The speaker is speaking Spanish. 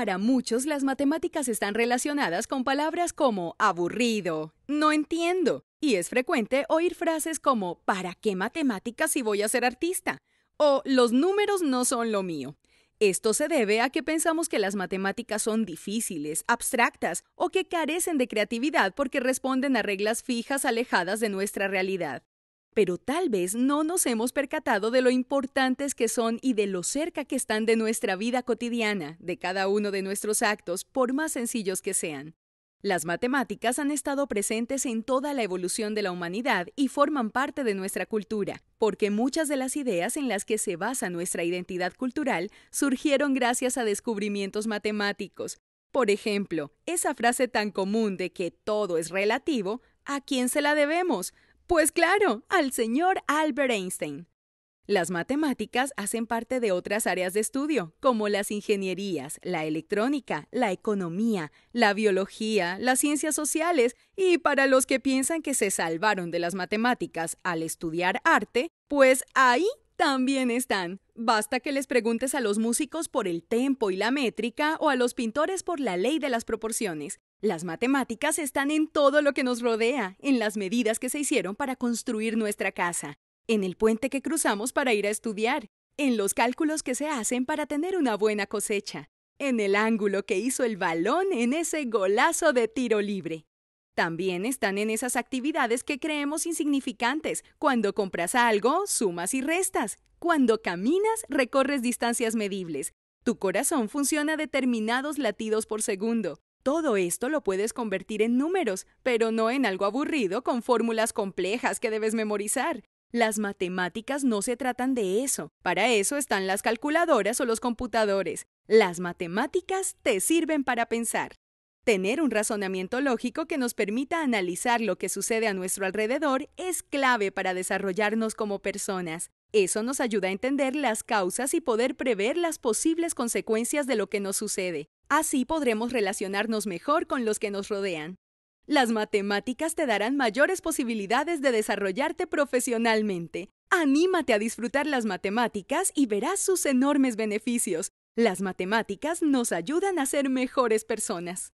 Para muchos las matemáticas están relacionadas con palabras como aburrido, no entiendo, y es frecuente oír frases como ¿para qué matemáticas si voy a ser artista? o los números no son lo mío. Esto se debe a que pensamos que las matemáticas son difíciles, abstractas o que carecen de creatividad porque responden a reglas fijas alejadas de nuestra realidad pero tal vez no nos hemos percatado de lo importantes que son y de lo cerca que están de nuestra vida cotidiana, de cada uno de nuestros actos, por más sencillos que sean. Las matemáticas han estado presentes en toda la evolución de la humanidad y forman parte de nuestra cultura, porque muchas de las ideas en las que se basa nuestra identidad cultural surgieron gracias a descubrimientos matemáticos. Por ejemplo, esa frase tan común de que todo es relativo, ¿a quién se la debemos? Pues claro, al señor Albert Einstein. Las matemáticas hacen parte de otras áreas de estudio, como las ingenierías, la electrónica, la economía, la biología, las ciencias sociales, y para los que piensan que se salvaron de las matemáticas al estudiar arte, pues ahí también están. Basta que les preguntes a los músicos por el tempo y la métrica o a los pintores por la ley de las proporciones. Las matemáticas están en todo lo que nos rodea, en las medidas que se hicieron para construir nuestra casa, en el puente que cruzamos para ir a estudiar, en los cálculos que se hacen para tener una buena cosecha, en el ángulo que hizo el balón en ese golazo de tiro libre. También están en esas actividades que creemos insignificantes. Cuando compras algo, sumas y restas. Cuando caminas, recorres distancias medibles. Tu corazón funciona a determinados latidos por segundo. Todo esto lo puedes convertir en números, pero no en algo aburrido con fórmulas complejas que debes memorizar. Las matemáticas no se tratan de eso. Para eso están las calculadoras o los computadores. Las matemáticas te sirven para pensar. Tener un razonamiento lógico que nos permita analizar lo que sucede a nuestro alrededor es clave para desarrollarnos como personas. Eso nos ayuda a entender las causas y poder prever las posibles consecuencias de lo que nos sucede. Así podremos relacionarnos mejor con los que nos rodean. Las matemáticas te darán mayores posibilidades de desarrollarte profesionalmente. Anímate a disfrutar las matemáticas y verás sus enormes beneficios. Las matemáticas nos ayudan a ser mejores personas.